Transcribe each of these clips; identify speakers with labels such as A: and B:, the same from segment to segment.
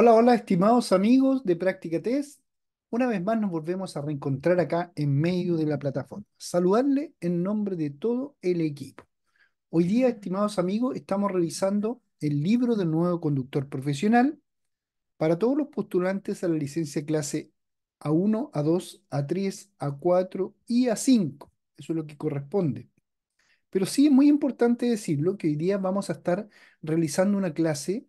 A: Hola, hola, estimados amigos de Práctica Test. Una vez más nos volvemos a reencontrar acá en medio de la plataforma. Saludarle en nombre de todo el equipo. Hoy día, estimados amigos, estamos revisando el libro del nuevo conductor profesional para todos los postulantes a la licencia clase A1, A2, A3, A4 y A5. Eso es lo que corresponde. Pero sí es muy importante decirlo que hoy día vamos a estar realizando una clase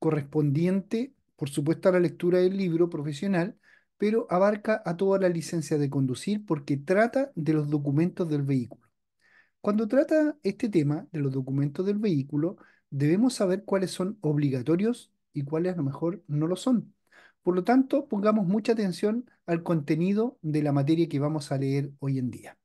A: correspondiente por supuesto, a la lectura del libro profesional, pero abarca a toda la licencia de conducir porque trata de los documentos del vehículo. Cuando trata este tema de los documentos del vehículo, debemos saber cuáles son obligatorios y cuáles a lo mejor no lo son. Por lo tanto, pongamos mucha atención al contenido de la materia que vamos a leer hoy en día.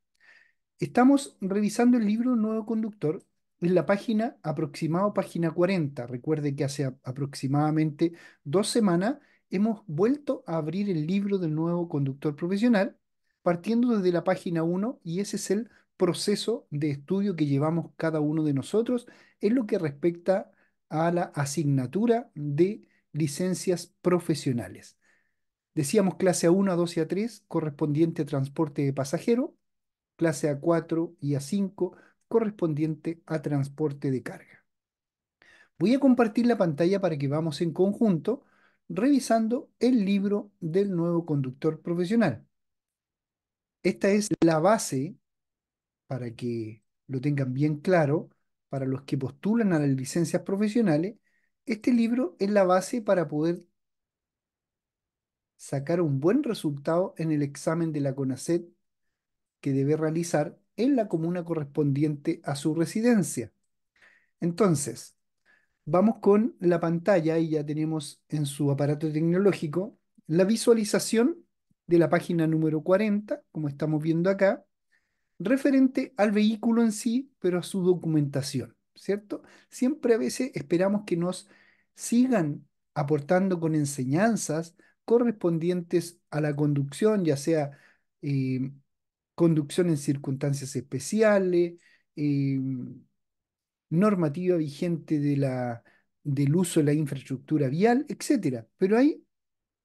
A: Estamos revisando el libro Nuevo Conductor en la página, aproximado página 40. Recuerde que hace aproximadamente dos semanas hemos vuelto a abrir el libro del nuevo conductor profesional, partiendo desde la página 1 y ese es el proceso de estudio que llevamos cada uno de nosotros en lo que respecta a la asignatura de licencias profesionales. Decíamos clase A1, A2 y A3 correspondiente transporte de pasajero, clase A4 y A5 correspondiente a transporte de carga. Voy a compartir la pantalla para que vamos en conjunto revisando el libro del nuevo conductor profesional. Esta es la base para que lo tengan bien claro para los que postulan a las licencias profesionales. Este libro es la base para poder sacar un buen resultado en el examen de la CONACET que debe realizar en la comuna correspondiente a su residencia. Entonces, vamos con la pantalla y ya tenemos en su aparato tecnológico la visualización de la página número 40, como estamos viendo acá, referente al vehículo en sí, pero a su documentación, ¿cierto? Siempre a veces esperamos que nos sigan aportando con enseñanzas correspondientes a la conducción, ya sea eh, conducción en circunstancias especiales, em, normativa vigente de la, del uso de la infraestructura vial, etc. Pero hay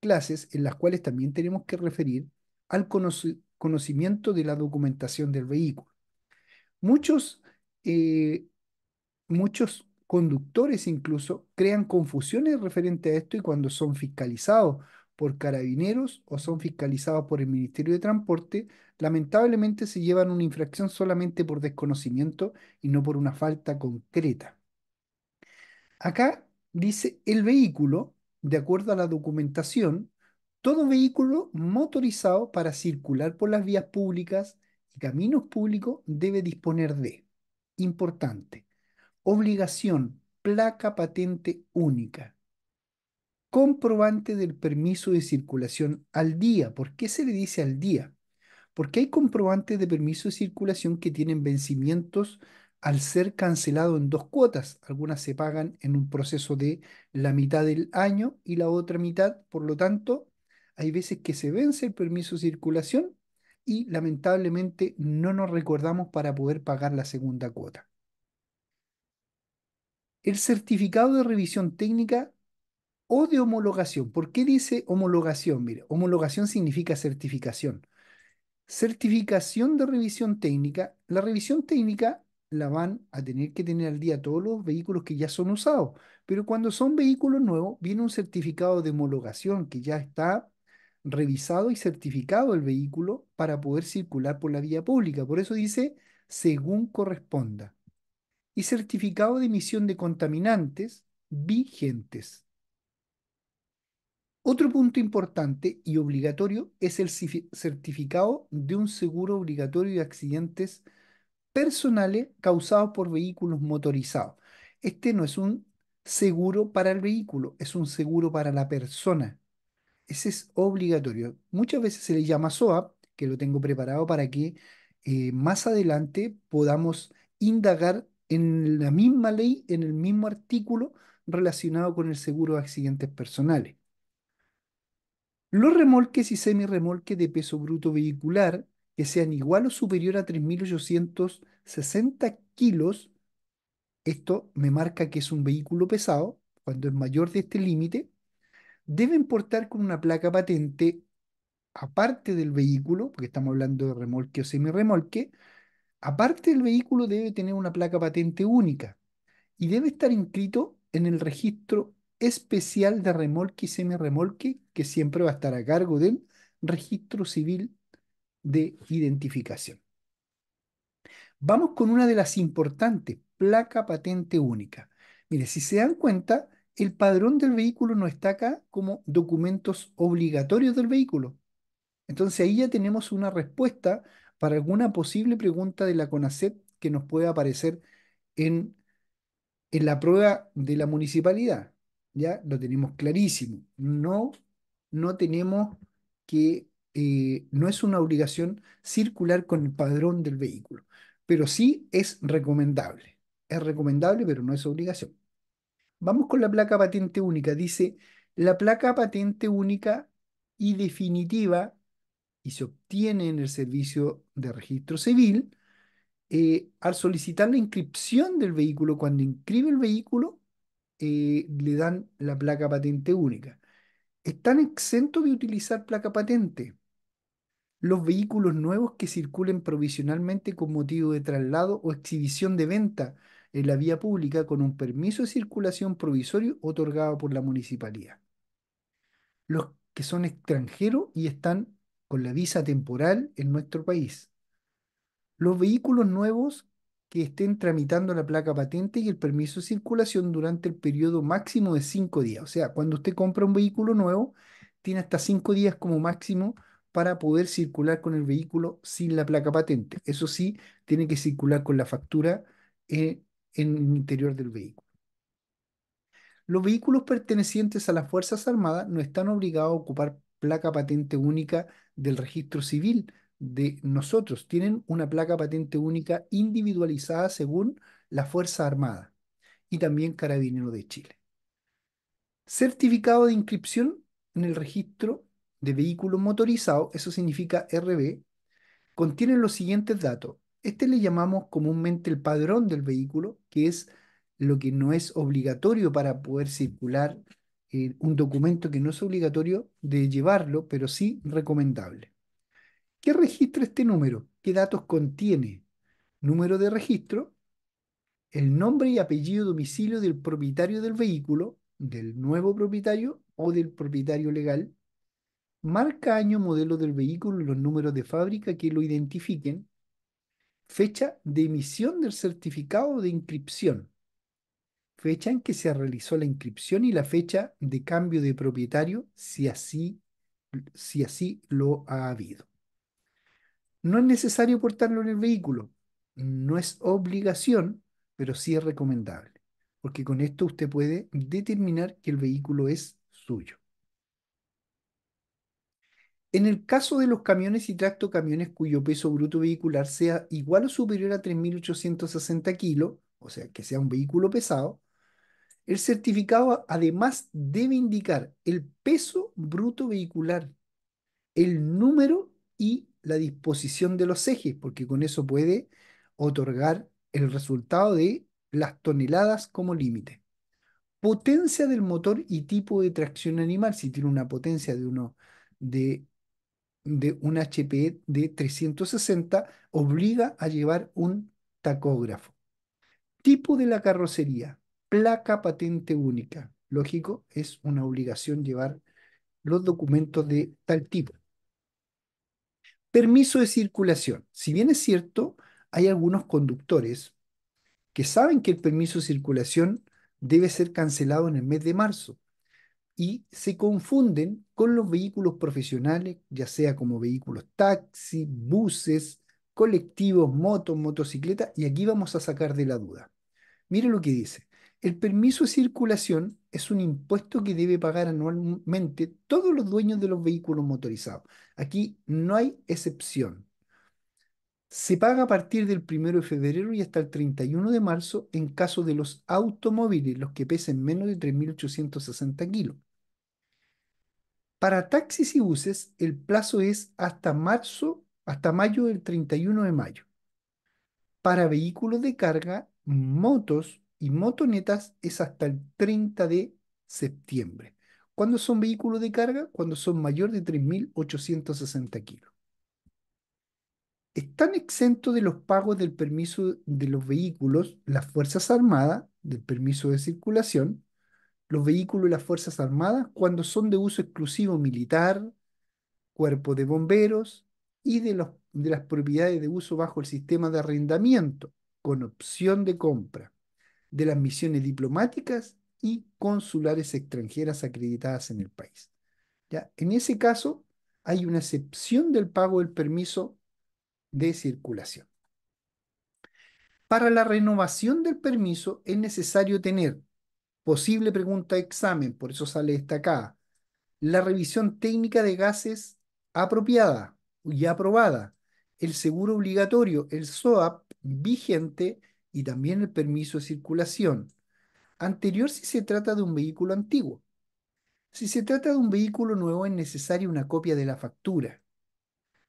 A: clases en las cuales también tenemos que referir al conocimiento de la documentación del vehículo. Muchos, eh, muchos conductores incluso crean confusiones referente a esto y cuando son fiscalizados por carabineros o son fiscalizados por el Ministerio de Transporte, lamentablemente se llevan una infracción solamente por desconocimiento y no por una falta concreta. Acá dice el vehículo, de acuerdo a la documentación, todo vehículo motorizado para circular por las vías públicas y caminos públicos debe disponer de, importante, obligación, placa patente única, comprobante del permiso de circulación al día. ¿Por qué se le dice al día? Porque hay comprobantes de permiso de circulación que tienen vencimientos al ser cancelado en dos cuotas. Algunas se pagan en un proceso de la mitad del año y la otra mitad. Por lo tanto, hay veces que se vence el permiso de circulación y lamentablemente no nos recordamos para poder pagar la segunda cuota. El certificado de revisión técnica o de homologación. ¿Por qué dice homologación? Mire, homologación significa certificación. Certificación de revisión técnica. La revisión técnica la van a tener que tener al día todos los vehículos que ya son usados. Pero cuando son vehículos nuevos, viene un certificado de homologación que ya está revisado y certificado el vehículo para poder circular por la vía pública. Por eso dice según corresponda. Y certificado de emisión de contaminantes vigentes. Otro punto importante y obligatorio es el certificado de un seguro obligatorio de accidentes personales causados por vehículos motorizados. Este no es un seguro para el vehículo, es un seguro para la persona. Ese es obligatorio. Muchas veces se le llama SOAP, que lo tengo preparado para que eh, más adelante podamos indagar en la misma ley, en el mismo artículo relacionado con el seguro de accidentes personales. Los remolques y semirremolques de peso bruto vehicular que sean igual o superior a 3.860 kilos, esto me marca que es un vehículo pesado, cuando es mayor de este límite, deben portar con una placa patente aparte del vehículo, porque estamos hablando de remolque o semirremolque, aparte del vehículo debe tener una placa patente única y debe estar inscrito en el registro especial de remolque y remolque que siempre va a estar a cargo del registro civil de identificación. Vamos con una de las importantes, placa patente única. Mire, si se dan cuenta, el padrón del vehículo no está acá como documentos obligatorios del vehículo. Entonces ahí ya tenemos una respuesta para alguna posible pregunta de la CONACET que nos pueda aparecer en la prueba de la municipalidad. ¿ya? Lo tenemos clarísimo. No, no tenemos que, eh, no es una obligación circular con el padrón del vehículo, pero sí es recomendable. Es recomendable, pero no es obligación. Vamos con la placa patente única. Dice, la placa patente única y definitiva y se obtiene en el servicio de registro civil, eh, al solicitar la inscripción del vehículo, cuando inscribe el vehículo, eh, le dan la placa patente única. Están exentos de utilizar placa patente los vehículos nuevos que circulen provisionalmente con motivo de traslado o exhibición de venta en la vía pública con un permiso de circulación provisorio otorgado por la municipalidad. Los que son extranjeros y están con la visa temporal en nuestro país. Los vehículos nuevos que estén tramitando la placa patente y el permiso de circulación durante el periodo máximo de cinco días. O sea, cuando usted compra un vehículo nuevo, tiene hasta cinco días como máximo para poder circular con el vehículo sin la placa patente. Eso sí, tiene que circular con la factura en, eh, en el interior del vehículo. Los vehículos pertenecientes a las Fuerzas Armadas no están obligados a ocupar placa patente única del registro civil de nosotros. Tienen una placa patente única individualizada según la Fuerza Armada y también Carabinero de Chile. Certificado de inscripción en el registro de vehículo motorizado, eso significa RB, contiene los siguientes datos. Este le llamamos comúnmente el padrón del vehículo, que es lo que no es obligatorio para poder circular, eh, un documento que no es obligatorio de llevarlo, pero sí recomendable. ¿Qué registra este número? ¿Qué datos contiene? Número de registro, el nombre y apellido domicilio del propietario del vehículo, del nuevo propietario o del propietario legal, marca, año, modelo del vehículo los números de fábrica que lo identifiquen, fecha de emisión del certificado de inscripción, fecha en que se realizó la inscripción y la fecha de cambio de propietario si así, si así lo ha habido. No es necesario portarlo en el vehículo, no es obligación, pero sí es recomendable, porque con esto usted puede determinar que el vehículo es suyo. En el caso de los camiones y tractocamiones cuyo peso bruto vehicular sea igual o superior a 3.860 kilos, o sea, que sea un vehículo pesado, el certificado además debe indicar el peso bruto vehicular, el número y la disposición de los ejes, porque con eso puede otorgar el resultado de las toneladas como límite. Potencia del motor y tipo de tracción animal, si tiene una potencia de, uno, de, de un HP de 360, obliga a llevar un tacógrafo. Tipo de la carrocería, placa patente única. Lógico, es una obligación llevar los documentos de tal tipo. Permiso de circulación. Si bien es cierto, hay algunos conductores que saben que el permiso de circulación debe ser cancelado en el mes de marzo y se confunden con los vehículos profesionales, ya sea como vehículos taxi, buses, colectivos, motos, motocicletas, y aquí vamos a sacar de la duda. Mire lo que dice. El permiso de circulación es un impuesto que debe pagar anualmente todos los dueños de los vehículos motorizados. Aquí no hay excepción. Se paga a partir del 1 de febrero y hasta el 31 de marzo en caso de los automóviles, los que pesen menos de 3.860 kilos. Para taxis y buses, el plazo es hasta marzo, hasta mayo del 31 de mayo. Para vehículos de carga, motos, y motonetas es hasta el 30 de septiembre. ¿Cuándo son vehículos de carga? Cuando son mayor de 3.860 kilos. Están exentos de los pagos del permiso de los vehículos las Fuerzas Armadas, del permiso de circulación, los vehículos de las Fuerzas Armadas cuando son de uso exclusivo militar, cuerpo de bomberos y de, los, de las propiedades de uso bajo el sistema de arrendamiento, con opción de compra de las misiones diplomáticas y consulares extranjeras acreditadas en el país. ¿Ya? En ese caso, hay una excepción del pago del permiso de circulación. Para la renovación del permiso es necesario tener posible pregunta examen, por eso sale acá la revisión técnica de gases apropiada y aprobada, el seguro obligatorio, el SOAP vigente y también el permiso de circulación. Anterior si se trata de un vehículo antiguo. Si se trata de un vehículo nuevo es necesaria una copia de la factura.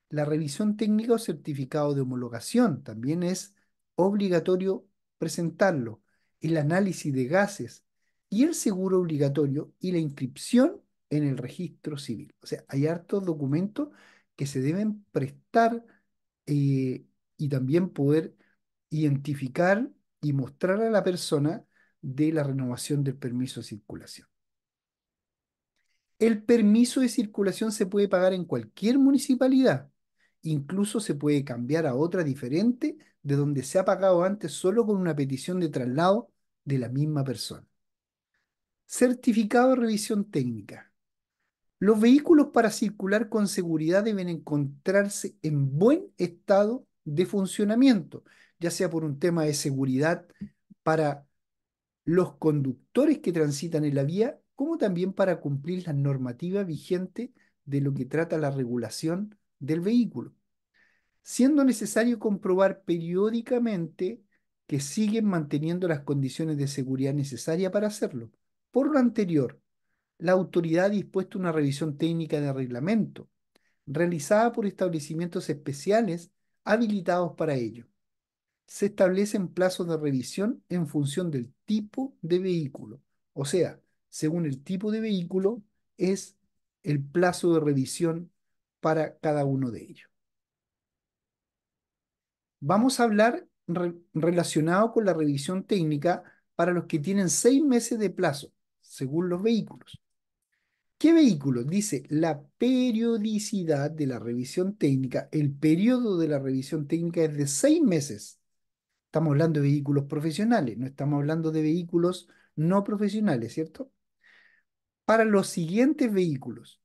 A: La revisión técnica o certificado de homologación también es obligatorio presentarlo. El análisis de gases y el seguro obligatorio y la inscripción en el registro civil. O sea, hay hartos documentos que se deben prestar eh, y también poder identificar y mostrar a la persona de la renovación del permiso de circulación. El permiso de circulación se puede pagar en cualquier municipalidad, incluso se puede cambiar a otra diferente de donde se ha pagado antes solo con una petición de traslado de la misma persona. Certificado de revisión técnica. Los vehículos para circular con seguridad deben encontrarse en buen estado de funcionamiento, ya sea por un tema de seguridad para los conductores que transitan en la vía, como también para cumplir la normativa vigente de lo que trata la regulación del vehículo, siendo necesario comprobar periódicamente que siguen manteniendo las condiciones de seguridad necesarias para hacerlo. Por lo anterior, la autoridad ha dispuesto una revisión técnica de reglamento, realizada por establecimientos especiales habilitados para ello se establecen plazos de revisión en función del tipo de vehículo. O sea, según el tipo de vehículo es el plazo de revisión para cada uno de ellos. Vamos a hablar relacionado con la revisión técnica para los que tienen seis meses de plazo, según los vehículos. ¿Qué vehículo? Dice la periodicidad de la revisión técnica. El periodo de la revisión técnica es de seis meses Estamos hablando de vehículos profesionales, no estamos hablando de vehículos no profesionales, ¿cierto? Para los siguientes vehículos.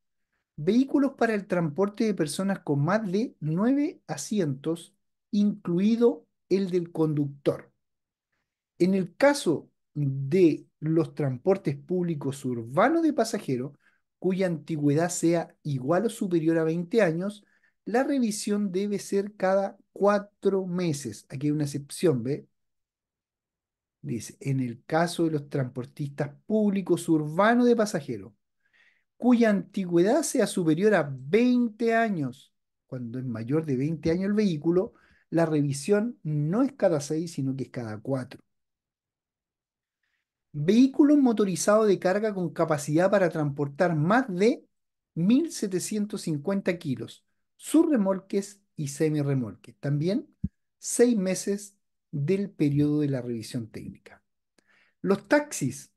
A: Vehículos para el transporte de personas con más de nueve asientos, incluido el del conductor. En el caso de los transportes públicos urbanos de pasajeros, cuya antigüedad sea igual o superior a 20 años, la revisión debe ser cada cuatro meses. Aquí hay una excepción, ¿ve? Dice, en el caso de los transportistas públicos urbanos de pasajeros, cuya antigüedad sea superior a 20 años, cuando es mayor de 20 años el vehículo, la revisión no es cada seis, sino que es cada cuatro. Vehículos motorizados de carga con capacidad para transportar más de 1.750 kilos sus remolques y semirremolques, También seis meses del periodo de la revisión técnica. Los taxis.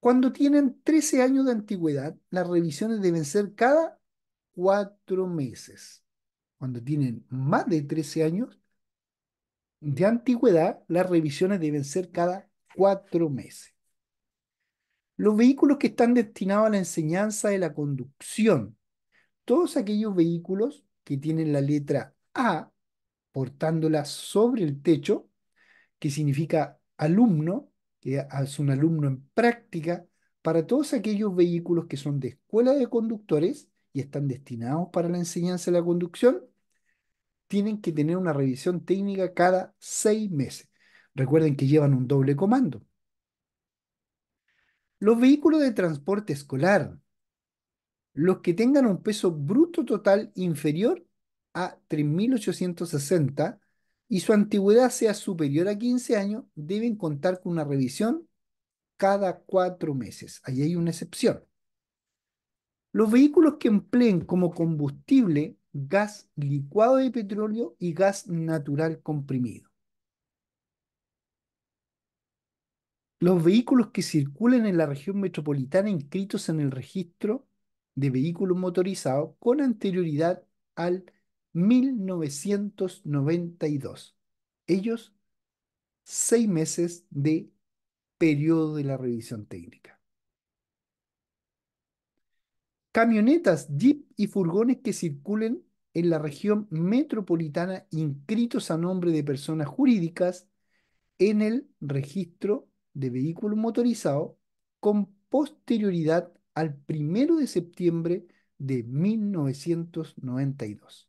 A: Cuando tienen 13 años de antigüedad, las revisiones deben ser cada cuatro meses. Cuando tienen más de 13 años de antigüedad, las revisiones deben ser cada cuatro meses. Los vehículos que están destinados a la enseñanza de la conducción todos aquellos vehículos que tienen la letra A portándola sobre el techo, que significa alumno, que es un alumno en práctica, para todos aquellos vehículos que son de escuela de conductores y están destinados para la enseñanza de la conducción, tienen que tener una revisión técnica cada seis meses. Recuerden que llevan un doble comando. Los vehículos de transporte escolar los que tengan un peso bruto total inferior a 3.860 y su antigüedad sea superior a 15 años, deben contar con una revisión cada cuatro meses. Ahí hay una excepción. Los vehículos que empleen como combustible gas licuado de petróleo y gas natural comprimido. Los vehículos que circulen en la región metropolitana inscritos en el registro de vehículos motorizados con anterioridad al 1992. Ellos, seis meses de periodo de la revisión técnica. Camionetas, jeep y furgones que circulen en la región metropolitana inscritos a nombre de personas jurídicas en el registro de vehículos motorizados con posterioridad al primero de septiembre de 1992.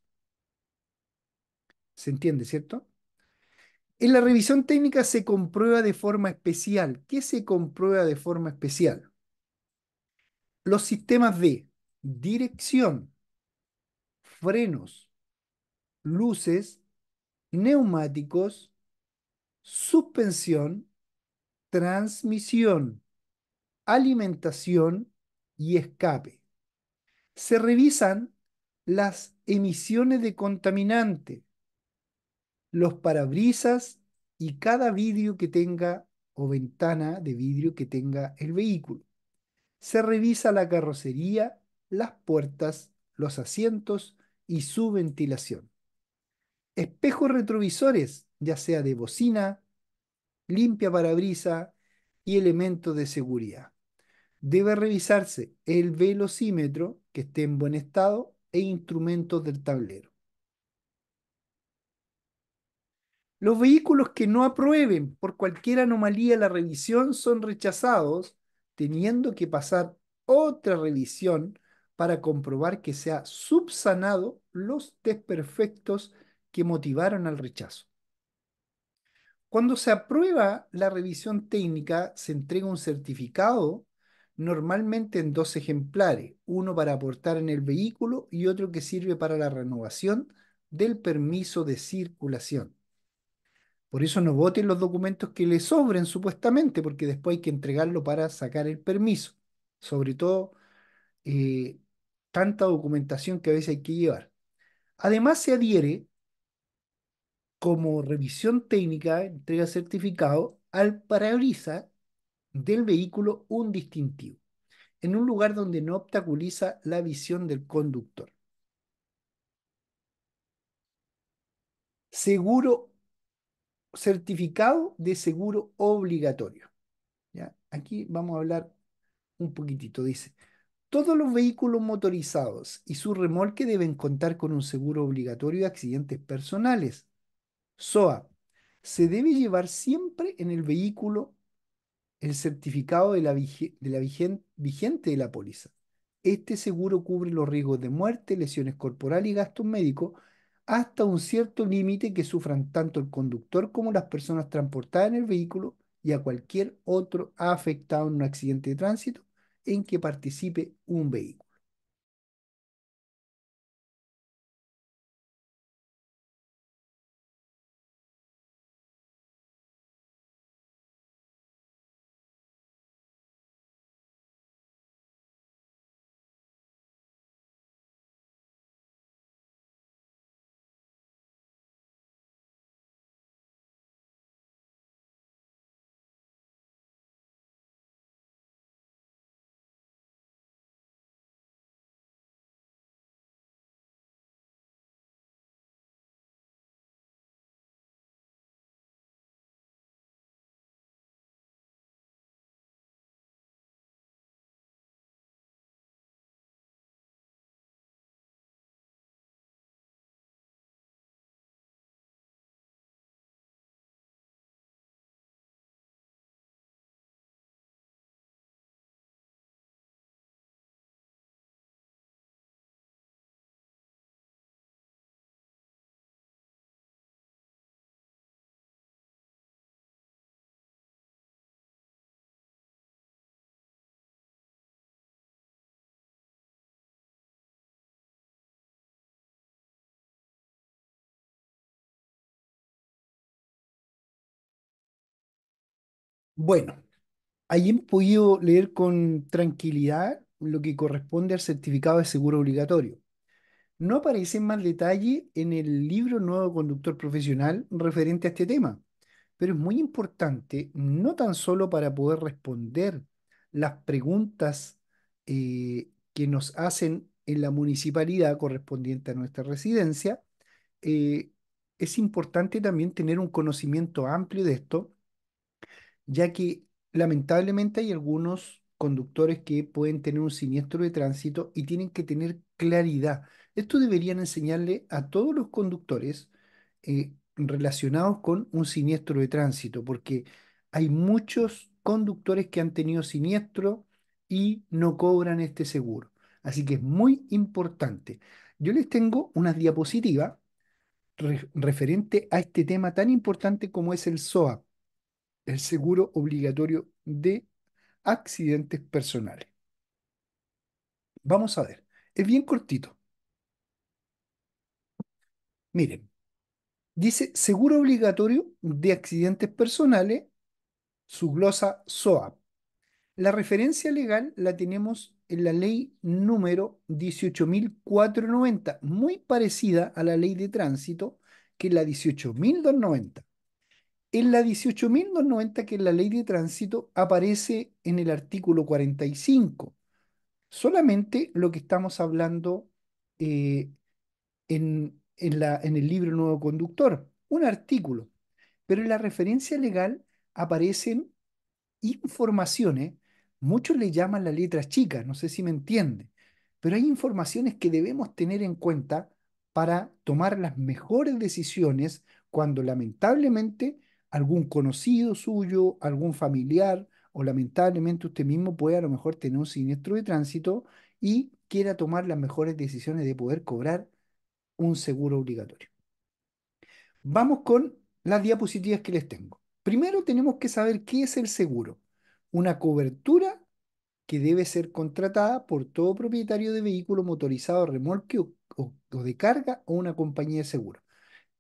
A: ¿Se entiende, cierto? En la revisión técnica se comprueba de forma especial. ¿Qué se comprueba de forma especial? Los sistemas de dirección, frenos, luces, neumáticos, suspensión, transmisión, alimentación y escape. Se revisan las emisiones de contaminante, los parabrisas y cada vidrio que tenga o ventana de vidrio que tenga el vehículo. Se revisa la carrocería, las puertas, los asientos y su ventilación. Espejos retrovisores, ya sea de bocina, limpia parabrisa y elementos de seguridad. Debe revisarse el velocímetro que esté en buen estado e instrumentos del tablero. Los vehículos que no aprueben por cualquier anomalía la revisión son rechazados, teniendo que pasar otra revisión para comprobar que se han subsanado los desperfectos que motivaron al rechazo. Cuando se aprueba la revisión técnica, se entrega un certificado normalmente en dos ejemplares, uno para aportar en el vehículo y otro que sirve para la renovación del permiso de circulación. Por eso no voten los documentos que le sobren supuestamente, porque después hay que entregarlo para sacar el permiso. Sobre todo, eh, tanta documentación que a veces hay que llevar. Además, se adhiere como revisión técnica, entrega certificado, al parabrisa del vehículo un distintivo, en un lugar donde no obstaculiza la visión del conductor. Seguro, certificado de seguro obligatorio. ¿Ya? Aquí vamos a hablar un poquitito. Dice, todos los vehículos motorizados y su remolque deben contar con un seguro obligatorio de accidentes personales. SOA. Se debe llevar siempre en el vehículo el certificado de la, vigente de la póliza. Este seguro cubre los riesgos de muerte, lesiones corporales y gastos médicos hasta un cierto límite que sufran tanto el conductor como las personas transportadas en el vehículo y a cualquier otro afectado en un accidente de tránsito en que participe un vehículo. Bueno, ahí he podido leer con tranquilidad lo que corresponde al certificado de seguro obligatorio. No aparece más detalle en el libro Nuevo Conductor Profesional referente a este tema, pero es muy importante no tan solo para poder responder las preguntas eh, que nos hacen en la municipalidad correspondiente a nuestra residencia, eh, es importante también tener un conocimiento amplio de esto ya que lamentablemente hay algunos conductores que pueden tener un siniestro de tránsito y tienen que tener claridad. Esto deberían enseñarle a todos los conductores eh, relacionados con un siniestro de tránsito, porque hay muchos conductores que han tenido siniestro y no cobran este seguro. Así que es muy importante. Yo les tengo una diapositiva referente a este tema tan importante como es el SOAP el seguro obligatorio de accidentes personales. Vamos a ver, es bien cortito. Miren, dice seguro obligatorio de accidentes personales, su glosa SOAP. La referencia legal la tenemos en la ley número 18.490, muy parecida a la ley de tránsito que es la 18.290. En la 18.290, que es la ley de tránsito, aparece en el artículo 45. Solamente lo que estamos hablando eh, en, en el libro Nuevo Conductor, un artículo. Pero en la referencia legal aparecen informaciones, muchos le llaman la letra chica, no sé si me entiende, pero hay informaciones que debemos tener en cuenta para tomar las mejores decisiones cuando lamentablemente algún conocido suyo, algún familiar, o lamentablemente usted mismo puede a lo mejor tener un siniestro de tránsito y quiera tomar las mejores decisiones de poder cobrar un seguro obligatorio. Vamos con las diapositivas que les tengo. Primero tenemos que saber qué es el seguro. Una cobertura que debe ser contratada por todo propietario de vehículo motorizado, remolque o, o de carga o una compañía de seguro.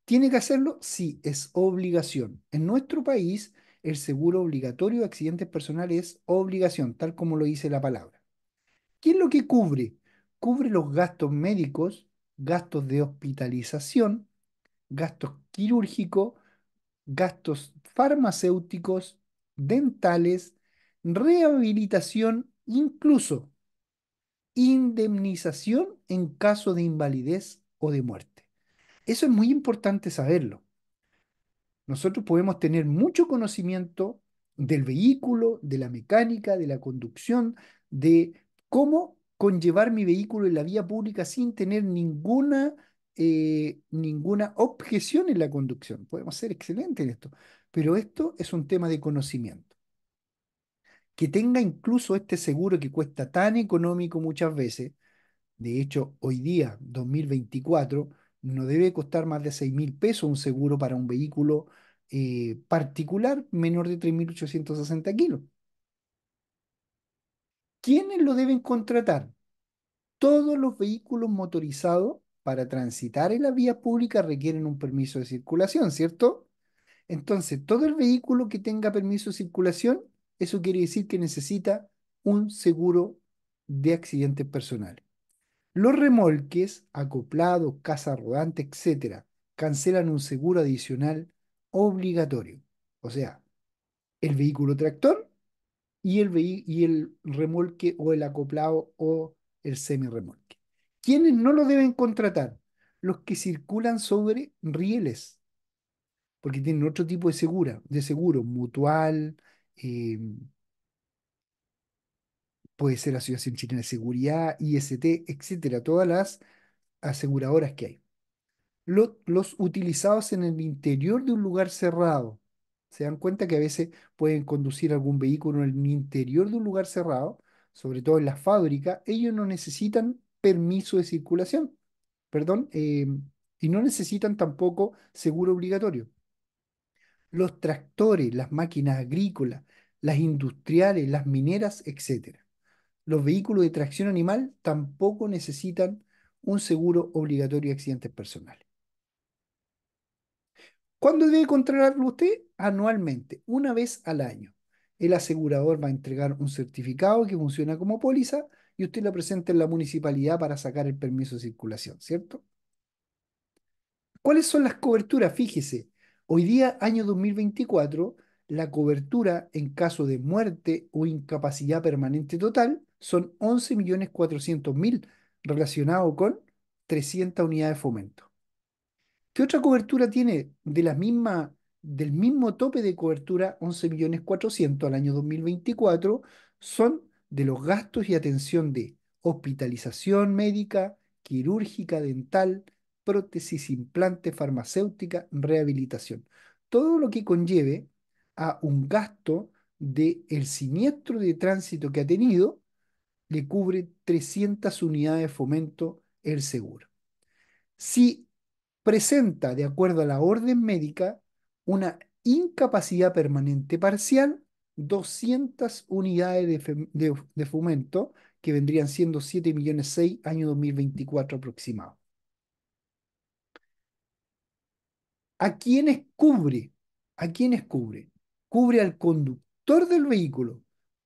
A: ¿Tiene que hacerlo? Sí, es obligación. En nuestro país, el seguro obligatorio de accidentes personales es obligación, tal como lo dice la palabra. ¿Qué es lo que cubre? Cubre los gastos médicos, gastos de hospitalización, gastos quirúrgicos, gastos farmacéuticos, dentales, rehabilitación, incluso indemnización en caso de invalidez o de muerte. Eso es muy importante saberlo. Nosotros podemos tener mucho conocimiento del vehículo, de la mecánica, de la conducción, de cómo conllevar mi vehículo en la vía pública sin tener ninguna, eh, ninguna objeción en la conducción. Podemos ser excelentes en esto, pero esto es un tema de conocimiento. Que tenga incluso este seguro que cuesta tan económico muchas veces, de hecho hoy día, 2024, no debe costar más de 6 mil pesos un seguro para un vehículo eh, particular menor de 3.860 kilos. ¿Quiénes lo deben contratar? Todos los vehículos motorizados para transitar en la vía pública requieren un permiso de circulación, ¿cierto? Entonces, todo el vehículo que tenga permiso de circulación, eso quiere decir que necesita un seguro de accidentes personales. Los remolques, acoplado, casa rodante, etcétera, cancelan un seguro adicional obligatorio. O sea, el vehículo tractor y el, remolque o el acoplado o el remolque ¿Quiénes no lo deben contratar? Los que circulan sobre rieles, porque tienen otro tipo de, segura, de seguro, mutual, em, puede ser la Asociación Chilena de Seguridad, IST, etcétera, todas las aseguradoras que hay. Los, utilizados en el interior de un lugar cerrado. Se dan cuenta que a veces pueden conducir algún vehículo en el interior de un lugar cerrado, sobre todo en las fábricas, ellos no necesitan permiso de circulación, perdón, eh, y no necesitan tampoco seguro obligatorio. Los tractores, las máquinas agrícolas, las industriales, las mineras, etcétera los vehículos de tracción animal tampoco necesitan un seguro obligatorio de accidentes personales. ¿Cuándo debe contratarlo usted? Anualmente, una vez al año. El asegurador va a entregar un certificado que funciona como póliza y usted la presenta en la municipalidad para sacar el permiso de circulación, ¿cierto? ¿Cuáles son las coberturas? Fíjese, hoy día, año 2024, la cobertura en caso de muerte o incapacidad permanente total son 11.400.000 relacionado con 300 unidades de fomento. ¿Qué otra cobertura tiene de misma, del mismo tope de cobertura 11.400.000 al año 2024? Son de los gastos y atención de hospitalización médica, quirúrgica, dental, prótesis, implante, farmacéutica, rehabilitación. Todo lo que conlleve a un gasto de el siniestro de tránsito que ha tenido, le cubre 300 unidades de fomento el seguro. Si presenta, de acuerdo a la orden médica, una incapacidad permanente parcial, 200 unidades de, fomento, que vendrían siendo 7 millones año 2024 aproximado. ¿A quiénes cubre? ¿A quiénes cubre? cubre al conductor del vehículo,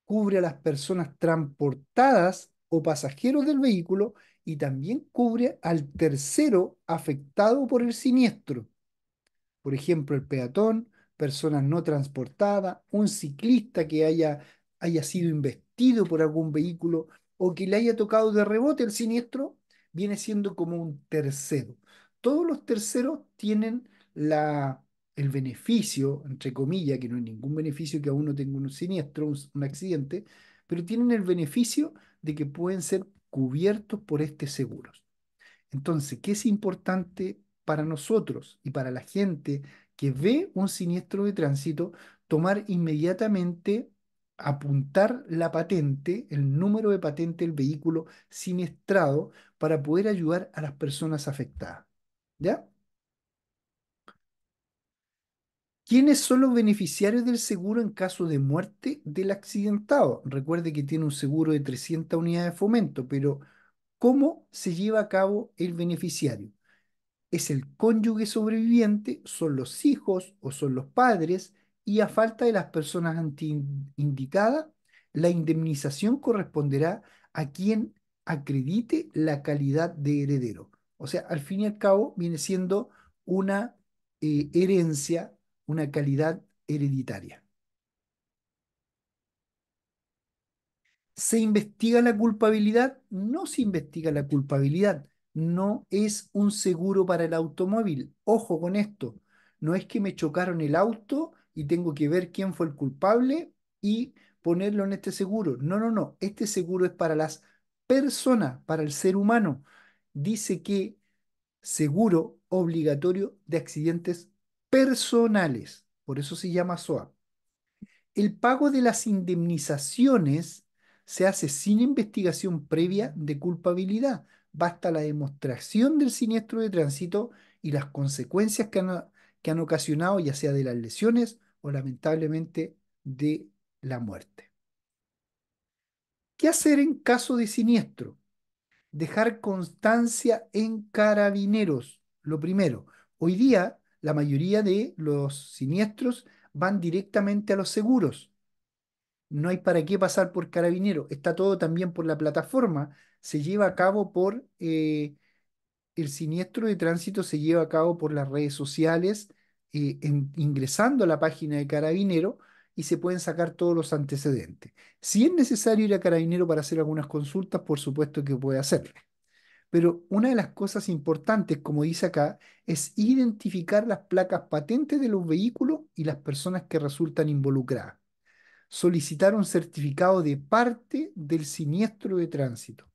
A: cubre a las personas transportadas o pasajeros del vehículo y también cubre al tercero afectado por el siniestro. Por ejemplo, el peatón, personas no transportadas, un ciclista que haya, haya sido investido por algún vehículo o que le haya tocado de rebote el siniestro, viene siendo como un tercero. Todos los terceros tienen la el beneficio, entre comillas, que no es ningún beneficio que a uno tenga un siniestro, un, accidente, pero tienen el beneficio de que pueden ser cubiertos por este seguro. Entonces, ¿qué es importante para nosotros y para la gente que ve un siniestro de tránsito? Tomar inmediatamente, apuntar la patente, el número de patente del vehículo siniestrado para poder ayudar a las personas afectadas. ¿Ya? ¿Quiénes son los beneficiarios del seguro en caso de muerte del accidentado? Recuerde que tiene un seguro de 300 unidades de fomento, pero ¿cómo se lleva a cabo el beneficiario? ¿Es el cónyuge sobreviviente? ¿Son los hijos o son los padres? Y a falta de las personas indicadas, la indemnización corresponderá a quien acredite la calidad de heredero. O sea, al fin y al cabo viene siendo una eh, herencia una calidad hereditaria. ¿Se investiga la culpabilidad? No se investiga la culpabilidad. No es un seguro para el automóvil. Ojo con esto. No es que me chocaron el auto y tengo que ver quién fue el culpable y ponerlo en este seguro. No, no, no. Este seguro es para las personas, para el ser humano. Dice que seguro obligatorio de accidentes personales, por eso se llama SOA El pago de las indemnizaciones se hace sin investigación previa de culpabilidad. Basta la demostración del siniestro de tránsito y las consecuencias que han, que han ocasionado, ya sea de las lesiones o lamentablemente de la muerte. ¿Qué hacer en caso de siniestro? Dejar constancia en carabineros. Lo primero, hoy día la mayoría de los siniestros van directamente a los seguros. No hay para qué pasar por carabinero. Está todo también por la plataforma. Se lleva a cabo por... Eh, el siniestro de tránsito se lleva a cabo por las redes sociales, eh, ingresando a la página de carabinero y se pueden sacar todos los antecedentes. Si es necesario ir a carabinero para hacer algunas consultas, por supuesto que puede hacerlo. Pero una de las cosas importantes, como dice acá, es identificar las placas patentes de los vehículos y las personas que resultan involucradas. Solicitar un certificado de parte del siniestro de tránsito.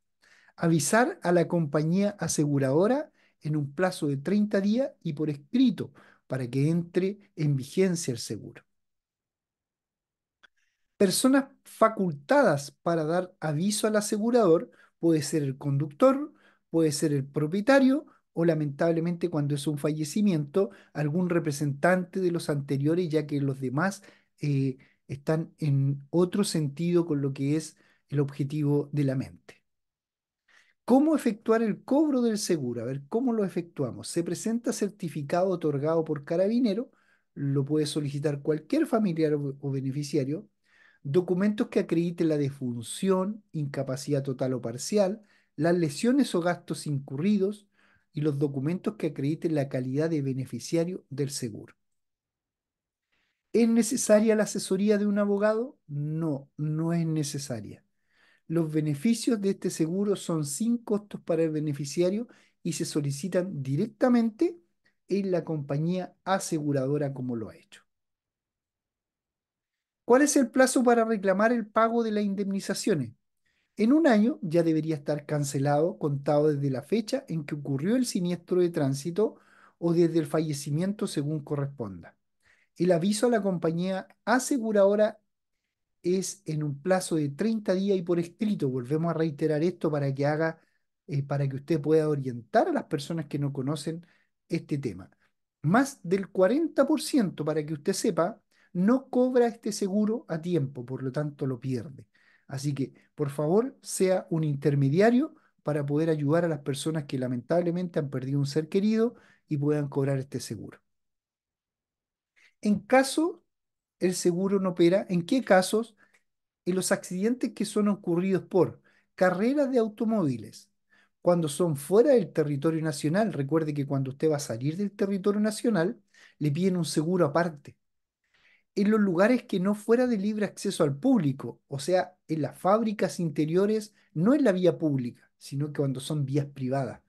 A: Avisar a la compañía aseguradora en un plazo de 30 días y por escrito para que entre en vigencia el seguro. Personas facultadas para dar aviso al asegurador puede ser el conductor, puede ser el propietario o lamentablemente cuando es un fallecimiento, algún representante de los anteriores, ya que los demás eh, están en otro sentido con lo que es el objetivo de la mente. ¿Cómo efectuar el cobro del seguro? A ver, ¿cómo lo efectuamos? Se presenta certificado otorgado por carabinero, lo puede solicitar cualquier familiar o beneficiario, documentos que acrediten la defunción, incapacidad total o parcial, las lesiones o gastos incurridos y los documentos que acrediten la calidad de beneficiario del seguro. ¿Es necesaria la asesoría de un abogado? No, no es necesaria. Los beneficios de este seguro son sin costos para el beneficiario y se solicitan directamente en la compañía aseguradora como lo ha hecho. ¿Cuál es el plazo para reclamar el pago de las indemnizaciones? En un año ya debería estar cancelado, contado desde la fecha en que ocurrió el siniestro de tránsito o desde el fallecimiento según corresponda. El aviso a la compañía aseguradora es en un plazo de 30 días y por escrito. Volvemos a reiterar esto para que haga, eh, para que usted pueda orientar a las personas que no conocen este tema. Más del 40%, para que usted sepa, no cobra este seguro a tiempo, por lo tanto lo pierde. Así que, por favor, sea un intermediario para poder ayudar a las personas que lamentablemente han perdido un ser querido y puedan cobrar este seguro. En caso el seguro no opera, ¿en qué casos? En los accidentes que son ocurridos por carreras de automóviles, cuando son fuera del territorio nacional. Recuerde que cuando usted va a salir del territorio nacional, le piden un seguro aparte. En los lugares que no fuera de libre acceso al público, o sea, en las fábricas interiores, no en la vía pública, sino que cuando son vías privadas.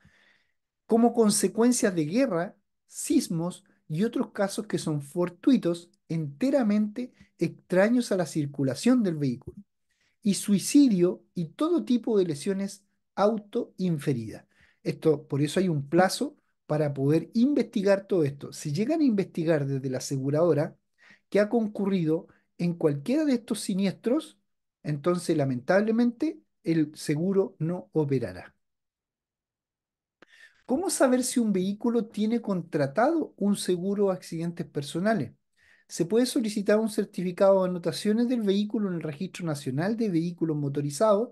A: Como consecuencias de guerra, sismos y otros casos que son fortuitos, enteramente extraños a la circulación del vehículo, y suicidio y todo tipo de lesiones autoinferidas. Esto, por eso hay un plazo para poder investigar todo esto. Si llegan a investigar desde la aseguradora que ha concurrido en cualquiera de estos siniestros, entonces lamentablemente el seguro no operará. ¿Cómo saber si un vehículo tiene contratado un seguro de accidentes personales? Se puede solicitar un certificado de anotaciones del vehículo en el Registro Nacional de Vehículos Motorizados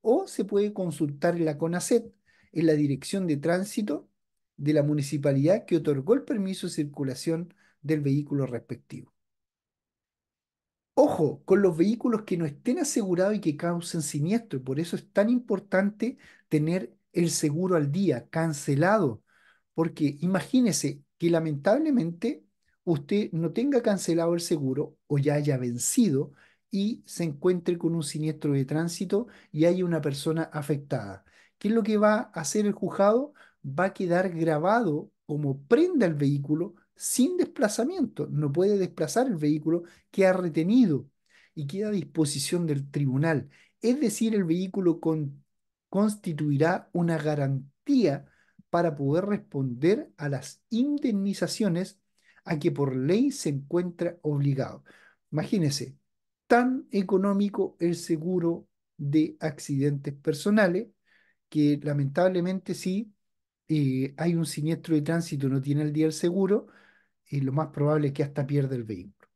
A: o se puede consultar en la CONACET, en la Dirección de Tránsito de la municipalidad que otorgó el permiso de circulación del vehículo respectivo. Ojo, con los vehículos que no estén asegurados y que causen siniestro. Por eso es tan importante tener el seguro al día, cancelado. Porque imagínese que lamentablemente usted no tenga cancelado el seguro o ya haya vencido y se encuentre con un siniestro de tránsito y hay una persona afectada. ¿Qué es lo que va a hacer el juzgado? Va a quedar grabado como prenda el vehículo sin desplazamiento. No puede desplazar el vehículo, que ha retenido y queda a disposición del tribunal. Es decir, el vehículo constituirá una garantía para poder responder a las indemnizaciones a que por ley se encuentra obligado. Imagínense, tan económico el seguro de accidentes personales que lamentablemente sí eh, hay un siniestro de tránsito, no tiene el día el seguro, y lo más probable es que hasta pierda el vehículo.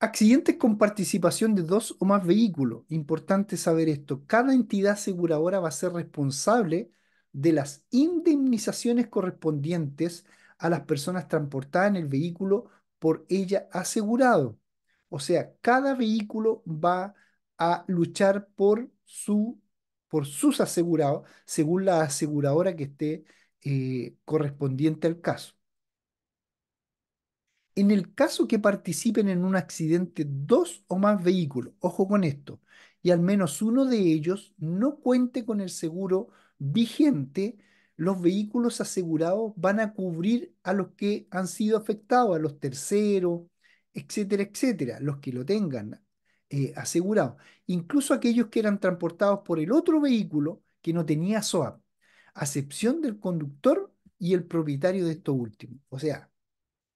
A: Accidentes con participación de dos o más vehículos. Importante saber esto. Cada entidad aseguradora va a ser responsable de las indemnizaciones correspondientes a las personas transportadas en el vehículo por ella asegurado. O sea, cada vehículo va a luchar por, su, por sus asegurados según la aseguradora que esté eh, correspondiente al caso. En el caso que participen en un accidente dos o más vehículos, ojo con esto, y al menos uno de ellos no cuente con el seguro vigente, los vehículos asegurados van a cubrir a los que han sido afectados, a los terceros, etcétera, etcétera, los que lo tengan eh, asegurado. Incluso aquellos que eran transportados por el otro vehículo que no tenía SOAP acepción del conductor y el propietario de esto último. O sea,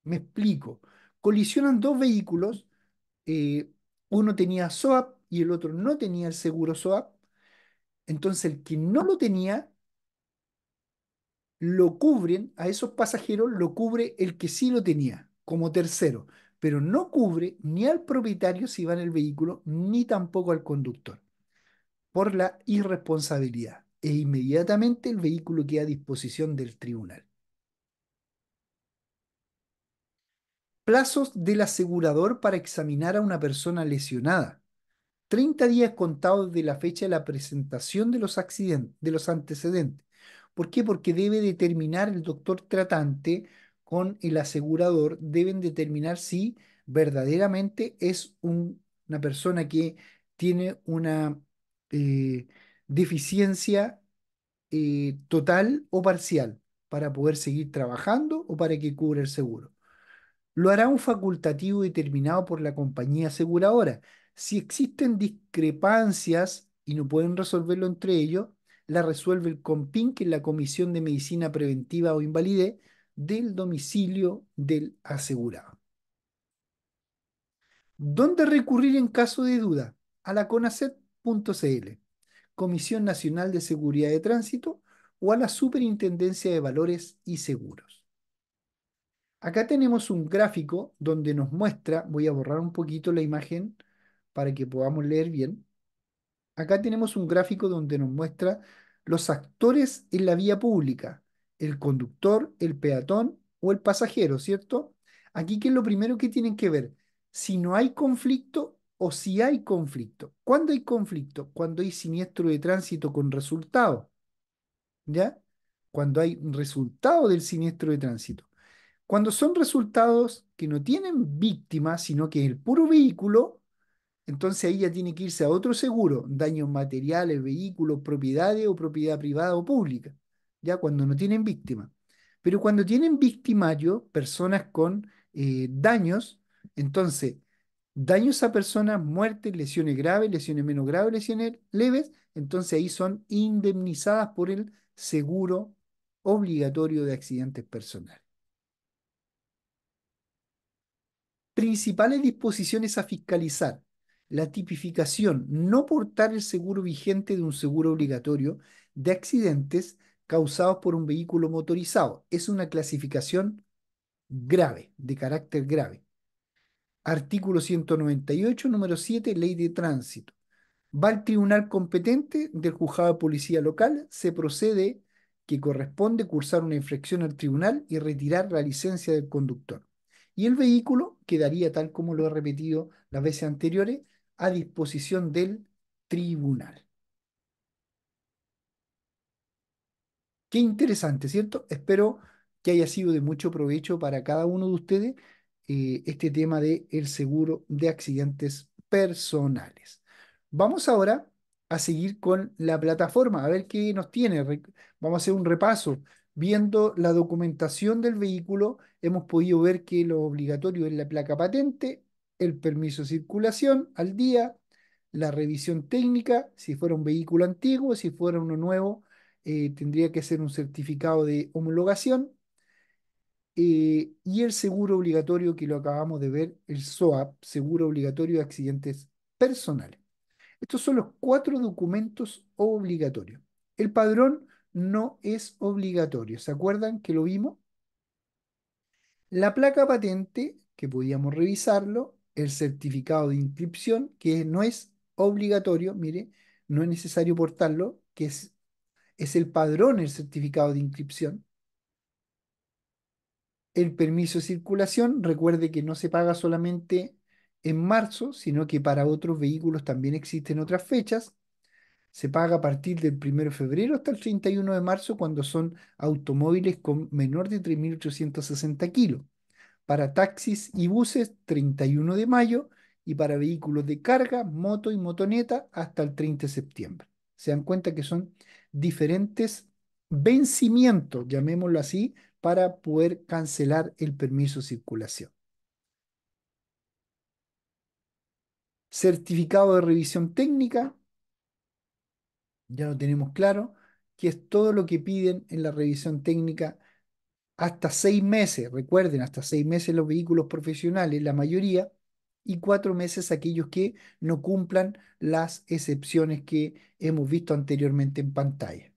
A: me explico, colisionan dos vehículos, eh, uno tenía SOAP y el otro no tenía el seguro SOAP, entonces el que no lo tenía, lo cubren, a esos pasajeros lo cubre el que sí lo tenía, como tercero, pero no cubre ni al propietario si va en el vehículo, ni tampoco al conductor, por la irresponsabilidad e inmediatamente el vehículo queda a disposición del tribunal. Plazos del asegurador para examinar a una persona lesionada. 30 días contados de la fecha de la presentación de los, accidentes, de los antecedentes. ¿Por qué? Porque debe determinar el doctor tratante con el asegurador, deben determinar si verdaderamente es un, una persona que tiene una... Eh, deficiencia eh, total o parcial para poder seguir trabajando o para que cubra el seguro. Lo hará un facultativo determinado por la compañía aseguradora. Si existen discrepancias y no pueden resolverlo entre ellos, la resuelve el COMPIN, que es la Comisión de Medicina Preventiva o Invalidez, del domicilio del asegurado. ¿Dónde recurrir en caso de duda? A la CONACET.cl. Comisión Nacional de Seguridad de Tránsito o a la Superintendencia de Valores y Seguros. Acá tenemos un gráfico donde nos muestra, voy a borrar un poquito la imagen para que podamos leer bien. Acá tenemos un gráfico donde nos muestra los actores en la vía pública, el conductor, el peatón o el pasajero, ¿cierto? Aquí, ¿qué es lo primero que tienen que ver? Si no hay conflicto, o si hay conflicto. ¿Cuándo hay conflicto? Cuando hay siniestro de tránsito con resultado. ¿Ya? Cuando hay resultado del siniestro de tránsito. Cuando son resultados que no tienen víctima, sino que es el puro vehículo, entonces ahí ya tiene que irse a otro seguro, daños materiales, vehículos, propiedades o propiedad privada o pública, ya cuando no tienen víctima. Pero cuando tienen victimario, personas con eh, daños, entonces daños a personas, muertes, lesiones graves, lesiones menos graves, lesiones leves, entonces ahí son indemnizadas por el seguro obligatorio de accidentes personales. Principales disposiciones a fiscalizar. La tipificación, no portar el seguro vigente de un seguro obligatorio de accidentes causados por un vehículo motorizado. Es una clasificación grave, de carácter grave. Artículo 198, número 7, Ley de Tránsito. Va al tribunal competente del juzgado de policía local, se procede que corresponde cursar una infracción al tribunal y retirar la licencia del conductor. Y el vehículo quedaría, tal como lo he repetido las veces anteriores, a disposición del tribunal. Qué interesante, ¿cierto? Espero que haya sido de mucho provecho para cada uno de ustedes. Eh, este tema del el seguro de accidentes personales. Vamos ahora a seguir con la plataforma, a ver qué nos tiene. Vamos a hacer un repaso. Viendo la documentación del vehículo, hemos podido ver que lo obligatorio es la placa patente, el permiso de circulación al día, la revisión técnica, si fuera un vehículo antiguo, si fuera uno nuevo, eh, tendría que ser un certificado de homologación, eh, y el seguro obligatorio que lo acabamos de ver, el SOAP, Seguro Obligatorio de Accidentes Personales. Estos son los cuatro documentos obligatorios. El padrón no es obligatorio. ¿Se acuerdan que lo vimos? La placa patente, que podíamos revisarlo, el certificado de inscripción, que no es obligatorio, mire, no es necesario portarlo, que es, es el padrón, el certificado de inscripción el permiso de circulación. Recuerde que no se paga solamente en marzo, sino que para otros vehículos también existen otras fechas. Se paga a partir del 1 de febrero hasta el 31 de marzo cuando son automóviles con menor de 3.860 kilos. Para taxis y buses, 31 de mayo. Y para vehículos de carga, moto y motoneta, hasta el 30 de septiembre. Se dan cuenta que son diferentes vencimientos, llamémoslo así, para poder cancelar el permiso de circulación. Certificado de revisión técnica, ya lo tenemos claro, que es todo lo que piden en la revisión técnica hasta seis meses, recuerden, hasta seis meses los vehículos profesionales, la mayoría, y cuatro meses aquellos que no cumplan las excepciones que hemos visto anteriormente en pantalla.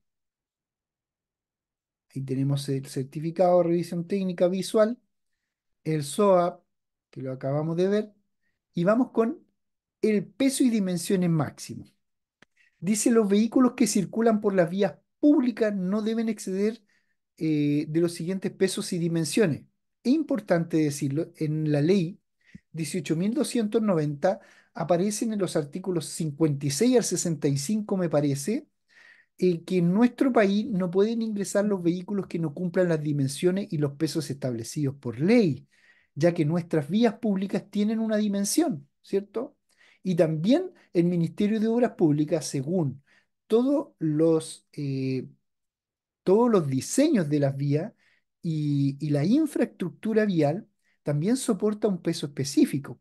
A: Ahí tenemos el certificado de revisión técnica visual, el SOAP, que lo acabamos de ver, y vamos con el peso y dimensiones máximo. Dice los vehículos que circulan por las vías públicas no deben exceder eh, de los siguientes pesos y dimensiones. Es importante decirlo, en la ley 18.290 aparecen en los artículos 56 al 65, me parece, que en nuestro país no pueden ingresar los vehículos que no cumplan las dimensiones y los pesos establecidos por ley, ya que nuestras vías públicas tienen una dimensión, ¿cierto? Y también el Ministerio de Obras Públicas, según todos los, eh, todos los diseños de las vías y la infraestructura vial, también soporta un peso específico.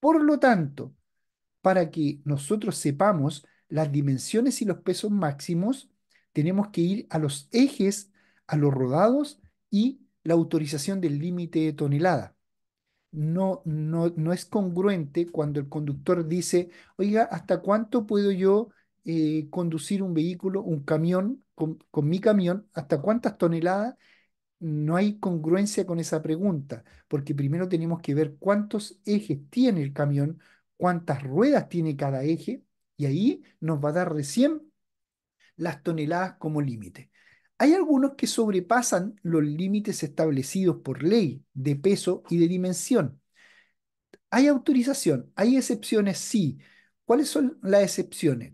A: Por lo tanto, para que nosotros sepamos las dimensiones y los pesos máximos, tenemos que ir a los ejes, a los rodados y la autorización del límite de tonelada. No, no, es congruente cuando el conductor dice, oiga, ¿hasta cuánto puedo yo eh, conducir un vehículo, un camión, con mi camión? ¿Hasta cuántas toneladas? No hay congruencia con esa pregunta, porque primero tenemos que ver cuántos ejes tiene el camión, cuántas ruedas tiene cada eje, y ahí nos va a dar recién las toneladas como límite. Hay algunos que sobrepasan los límites establecidos por ley de peso y de dimensión. ¿Hay autorización? ¿Hay excepciones? Sí. ¿Cuáles son las excepciones?